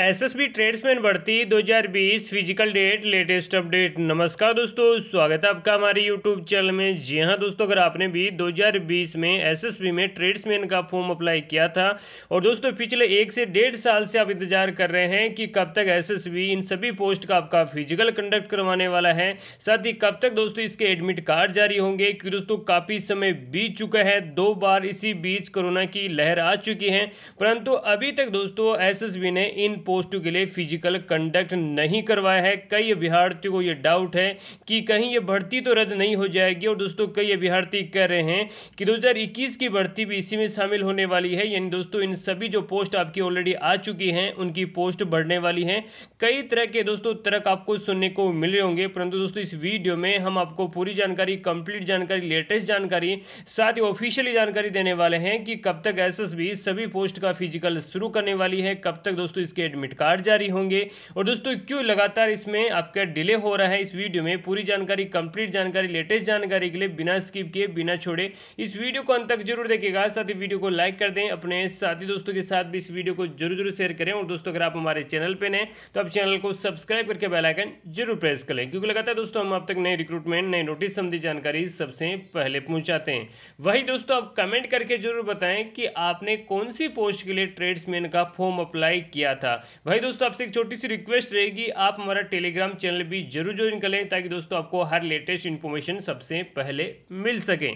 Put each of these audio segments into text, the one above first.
SSB tradesman भर्ती 2020 physical date latest update नमस्कार दोस्तों स्वागत है आपका हमारे यूट्यूब चैनल में जी हाँ दोस्तों अगर आपने भी 2020 में एसएसबी में ट्रेड्समैन का फॉर्म अप्लाई किया था और दोस्तों पिछले एक से डेढ़ साल से आप इंतजार कर रहे हैं कि कब तक एसएसबी इन सभी पोस्ट का आपका फिजिकल कंडक्ट करवाने वाला है साथ ही कब तक दोस्तों इसके एडमिट कार्ड जारी होंगे क्योंकि दोस्तों काफ़ी समय बीत चुका है दो बार इसी बीच कोरोना की लहर आ चुकी है परंतु अभी तक दोस्तों एस ने इन पोस्ट के लिए फिजिकल कंडक्ट नहीं करवाया है कई अभ्यार्थियों को ये डाउट है कि कहीं ये भर्ती तो रद्द नहीं हो जाएगी और दोस्तों कई अभ्यार्थी कह रहे हैं कि 2021 की भर्ती भी इसी में शामिल होने वाली है यानी दोस्तों इन सभी जो पोस्ट आपकी ऑलरेडी आ चुकी हैं उनकी पोस्ट बढ़ने वाली हैं कई तरह के दोस्तों तर्क आपको सुनने को मिल रहे होंगे परंतु दोस्तों इस वीडियो में हम आपको पूरी जानकारी कंप्लीट जानकारी लेटेस्ट जानकारी साथ ही ऑफिशियली जानकारी देने वाले हैं कि कब तक एस सभी पोस्ट का फिजिकल शुरू करने वाली है कब तक दोस्तों इसके एडमिट कार्ड जारी होंगे और दोस्तों क्यों लगातार इसमें आपका डिले हो रहा है इस वीडियो में पूरी जानकारी कंप्लीट जानकारी लेटेस्ट जानकारी के लिए बिना स्किप किए बिना छोड़े इस वीडियो को अंत तक जरूर देखिएगा साथ ही वीडियो को लाइक कर दें अपने साथी दोस्तों के साथ भी इस वीडियो को जरूर जरूर शेयर करें और दोस्तों अगर आप हमारे चैनल पर नए तो आप चैनल को सब्सक्राइब करके बेलाइकन जरूर प्रेस कर लें क्योंकि लगातार दोस्तों हम आप तक नए रिक्रूटमेंट नए नोटिस संबंधी जानकारी सबसे पहले पहुंचाते हैं वही दोस्तों आप कमेंट करके जरूर बताएं कि आपने कौन सी पोस्ट के लिए ट्रेड्समैन का फॉर्म अप्लाई किया था भाई दोस्तों आपसे एक छोटी सी रिक्वेस्ट रहेगी आप हमारा टेलीग्राम चैनल भी जरूर ज्वाइन कर लें ताकि दोस्तों आपको हर लेटेस्ट इन्फॉर्मेशन सबसे पहले मिल सकें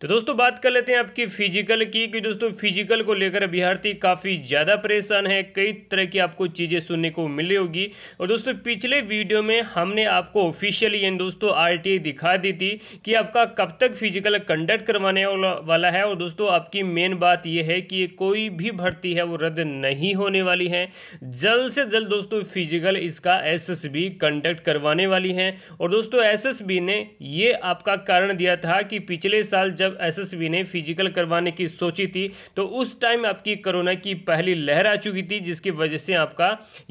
तो दोस्तों बात कर लेते हैं आपकी फिजिकल की कि दोस्तों फिजिकल को लेकर अभ्यर्थी काफ़ी ज़्यादा परेशान है कई तरह की आपको चीज़ें सुनने को मिली होगी और दोस्तों पिछले वीडियो में हमने आपको ऑफिशियली यानी दोस्तों आरटीए दिखा दी थी कि आपका कब तक फिजिकल कंडक्ट करवाने वाला है और दोस्तों आपकी मेन बात यह है कि कोई भी भर्ती है वो रद्द नहीं होने वाली है जल्द से जल्द दोस्तों फिजिकल इसका एस कंडक्ट करवाने वाली है और दोस्तों एस ने ये आपका कारण दिया था कि पिछले साल जब एसएसबी ने फिजिकल करवाने की सोची थी तो उस टाइम आपकी कोरोना की पहली लहर आ चुकी थी जिसकी वजह से आपका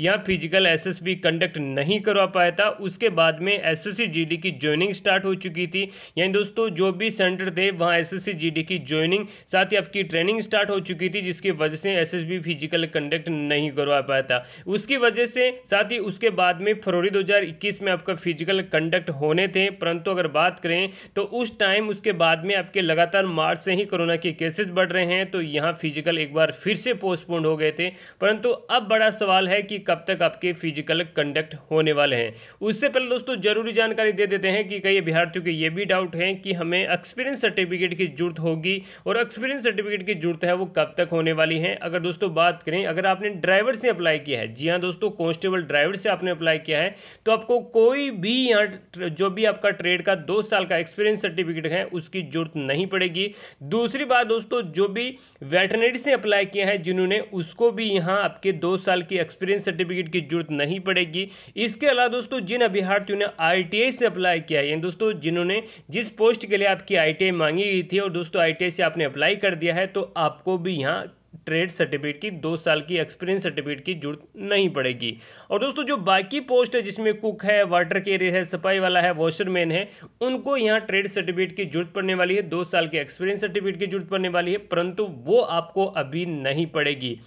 यहाँ फिजिकल एसएसबी कंडक्ट नहीं करवा पाया था उसके बाद में एसएससी जीडी की ज्वाइनिंग स्टार्ट हो चुकी थी यानी दोस्तों जो भी सेंटर थे वहाँ एसएससी जीडी की ज्वाइनिंग साथ ही आपकी ट्रेनिंग स्टार्ट हो चुकी थी जिसकी वजह से एसएसबी फिजिकल कंडक्ट नहीं करवा पाया था उसकी वजह से साथ ही उसके बाद में फरवरी 2021 में आपका फिजिकल कंडक्ट होने थे परंतु अगर बात करें तो उस टाइम उसके बाद में आपके लगातार मार्च से ही कोरोना के केसेस बढ़ रहे हैं तो यहाँ फिजिकल एक बार फिर से पोस्टपोन्ड हो गए थे परंतु अब बड़ा सवाल है कि कब तक आपके फिजिकल कंडक्ट होने वाले हैं उससे पहले दोस्तों जरूरी जानकारी दे देते हैं कि कई अभ्यार्थियों के ये भी डाउट हैं कि हमें एक्सपीरियंस सर्टिफिकेट की जरूरत होगी और एक्सपीरियंस सर्टिफिकेट की जरूरत है वो कब तक होने वाली है अगर दोस्तों बात करें अगर आपने ड्राइवर से अप्लाई किया है जी हाँ दोस्तों कॉन्स्टेबल ड्राइवर से आपने अप्लाई किया है तो आपको कोई भी यहाँ जो भी आपका ट्रेड का दो साल का एक्सपीरियंस सर्टिफिकेट है उसकी जरूरत नहीं नहीं पड़ेगी दूसरी बात दोस्तों जो भी वेटनरी से अप्लाई किया है जिन्होंने उसको भी यहाँ आपके दो साल की एक्सपीरियंस सर्टिफिकेट की जरूरत नहीं पड़ेगी इसके अलावा दोस्तों जिन अभ्यार्थियों ने आई से अप्लाई किया है दोस्तों जिन्होंने जिस पोस्ट के लिए आपकी आई मांगी गई थी और दोस्तों आई से आपने अप्लाई कर दिया है तो आपको भी यहाँ ट्रेड सर्टिफिकेट की दो साल की एक्सपीरियंस सर्टिफिकेट की जरूरत नहीं पड़ेगी और दोस्तों जो बाकी पोस्ट है जिसमें कुक है वाटर केयर है सफाई वाला है वॉशरमैन है उनको यहाँ ट्रेड सर्टिफिकेट की जरूरत पड़ने वाली है दो साल के एक्सपीरियंस सर्टिफिकेट की जरूरत पड़ने वाली है परंतु वो आपको अभी नहीं पड़ेगी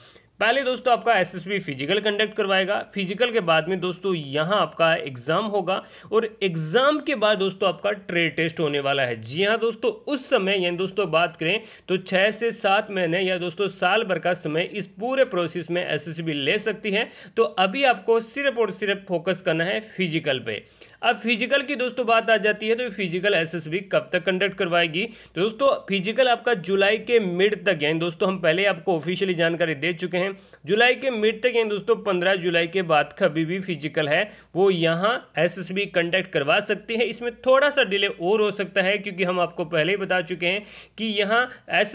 पहले दोस्तों आपका एसएसबी फिजिकल कंडक्ट करवाएगा फिजिकल के बाद में दोस्तों यहाँ आपका एग्ज़ाम होगा और एग्ज़ाम के बाद दोस्तों आपका ट्रेड टेस्ट होने वाला है जी हाँ दोस्तों उस समय यानी दोस्तों बात करें तो छः से सात महीने या दोस्तों साल भर का समय इस पूरे प्रोसेस में एस ले सकती है तो अभी आपको सिर्फ और सिर्फ फोकस करना है फिजिकल पे अब फिजिकल की दोस्तों बात आ जाती है तो फिजिकल एसएसबी कब तक कंडक्ट करवाएगी तो दोस्तों फिजिकल आपका जुलाई के मिड तक यानी दोस्तों हम पहले आपको ऑफिशियली जानकारी दे चुके हैं जुलाई के मिड तक यानी दोस्तों पंद्रह जुलाई के बाद कभी भी फिजिकल है वो यहाँ एस कंडक्ट करवा सकते हैं इसमें थोड़ा सा डिले और हो सकता है क्योंकि हम आपको पहले ही बता चुके हैं कि यहाँ एस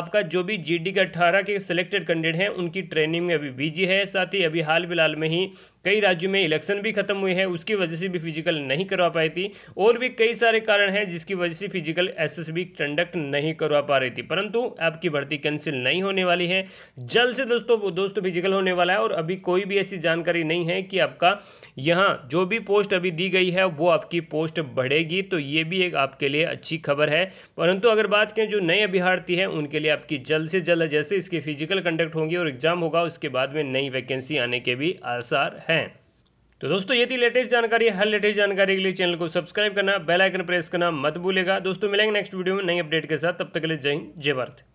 आपका जो भी जी डी के अठारह के सिलेक्टेड कैंडिडेट हैं उनकी ट्रेनिंग में अभी बिजी है साथ ही अभी हाल फिलहाल में ही कई राज्यों में इलेक्शन भी खत्म हुए हैं उसकी वजह से भी फिजिकल नहीं करवा पाई थी और भी कई सारे कारण हैं जिसकी वजह से फिजिकल एसएसबी कंडक्ट नहीं करवा पा रही थी परंतु आपकी भर्ती कैंसिल नहीं होने वाली है जल्द से दोस्तों दोस्तों फिजिकल होने वाला है और अभी कोई भी ऐसी जानकारी नहीं है कि आपका यहाँ जो भी पोस्ट अभी दी गई है वो आपकी पोस्ट बढ़ेगी तो ये भी एक आपके लिए अच्छी खबर है परंतु अगर बात करें जो नए अभ्यार्थी हैं उनके लिए आपकी जल्द से जल्द जैसे इसके फिजिकल कंडक्ट होंगे और एग्जाम होगा उसके बाद में नई वैकेंसी आने के भी आसार है है तो दोस्तों ये थी लेटेस्ट जानकारी हर लेटेस्ट जानकारी के लिए चैनल को सब्सक्राइब करना बेल आइकन प्रेस करना मत भूलेगा दोस्तों मिलेंगे नेक्स्ट वीडियो में नई अपडेट के साथ तब तक के लिए जय हिंद जय भारत